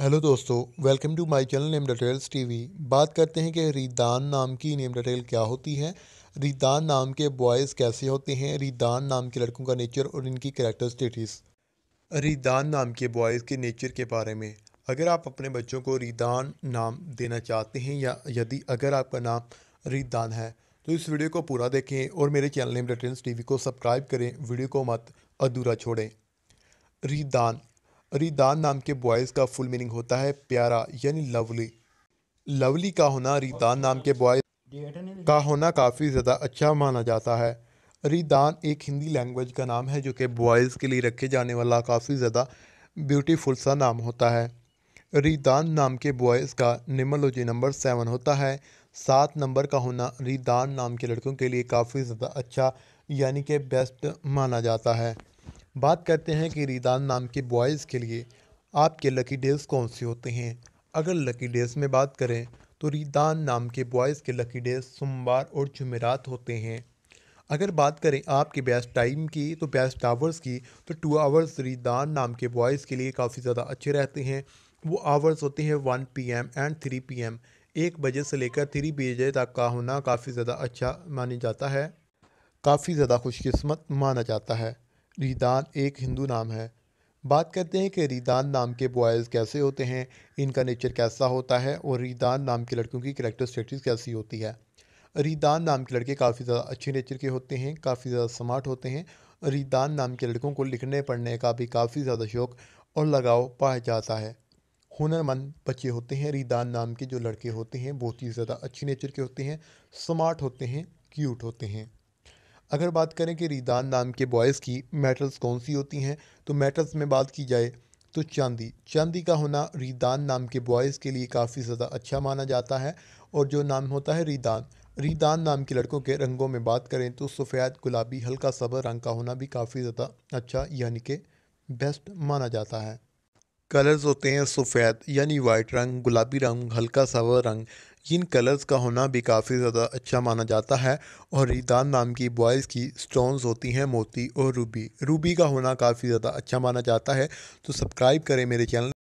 hello दोस्तों welcome to my channel name details TV बात करते हैं कि रीदान नाम की नेम डिटेल क्या होती है रीदान नाम के बॉयज़ कैसे होते हैं रीदान नाम के लड़कों का नेचर और इनकी स्टेटिस रीदान नाम के बॉयज़ के नेचर के बारे में अगर आप अपने बच्चों को रीदान नाम देना चाहते हैं या यदि अगर आपका नाम रीदान है तो इस वीडियो को पूरा देखें और मेरे चैनल नेम डिटेल्स टी को सब्सक्राइब करें वीडियो को मत अधूरा छोड़ें रीदान रिदान नाम के बॉयज़ का फुल मीनिंग होता है प्यारा यानी लवली लवली का होना रिदान नाम के बॉयज़ का होना काफ़ी ज़्यादा अच्छा माना जाता है रिदान एक हिंदी लैंग्वेज का नाम है जो कि बॉयज़ के लिए रखे जाने वाला काफ़ी ज़्यादा ब्यूटीफुल सा नाम होता है रिदान नाम के बॉयज़ का निमोलॉजी नंबर सेवन होता है सात नंबर का होना रिदान नाम के लड़कों के लिए काफ़ी ज़्यादा अच्छा यानी कि बेस्ट माना जाता है बात करते हैं कि रीदान नाम के बॉयज़ के लिए आपके लकी डेज कौन से होते हैं अगर लकी डेज में बात करें तो रीदान नाम के बॉयज़ के लकी डेज सोमवार और जुमेरात होते हैं अगर बात करें आपके बेस्ट टाइम की तो बेस्ट आवर्स की तो टू आवर्स रीदान नाम के बॉयज़ के लिए काफ़ी ज़्यादा अच्छे रहते हैं वो आवर्स होते हैं one P M and three P M एक बजे से लेकर थ्री बजे तक का होना काफ़ी ज़्यादा अच्छा माना जाता है काफ़ी ज़्यादा खुशकिस्मत माना जाता है रीदान एक हिंदू नाम है बात करते हैं कि रीदान नाम के बॉयज़ कैसे होते हैं इनका नेचर कैसा होता है और रीदान नाम के लड़कियों की स्टेटिस कैसी होती है रीदान नाम के लड़के काफ़ी ज़्यादा अच्छे नेचर के होते हैं काफ़ी ज़्यादा स्मार्ट होते हैं रीदान नाम के लड़कों को लिखने पढ़ने का भी काफ़ी ज़्यादा शौक़ और लगाव पाया जाता है हुनरमंद बच्चे होते हैं रीदान नाम के जो लड़के होते हैं बहुत ही ज़्यादा अच्छे नेचर के होते हैं स्मार्ट होते हैं क्यूट होते हैं अगर बात करें कि रीदान नाम के बॉयज़ की मेटल्स कौन सी होती हैं तो मेटल्स में बात की जाए तो चांदी चांदी का होना रीदान नाम के बॉयज़ के लिए काफ़ी ज़्यादा अच्छा माना जाता है और जो नाम होता है रीदान रीदान नाम के लड़कों के रंगों में बात करें तो सफ़ेद गुलाबी हल्का सबर रंग का होना भी काफ़ी ज़्यादा अच्छा यानी कि बेस्ट माना जाता है कलर्स होते हैं सफ़ेद यानी वाइट रंग गुलाबी रंग हल्का सावर रंग इन कलर्स का होना भी काफ़ी ज़्यादा अच्छा माना जाता है और रीदान नाम की बॉयज़ की स्टोन्स होती हैं मोती और रूबी रूबी का होना काफ़ी ज़्यादा अच्छा माना जाता है तो सब्सक्राइब करें मेरे चैनल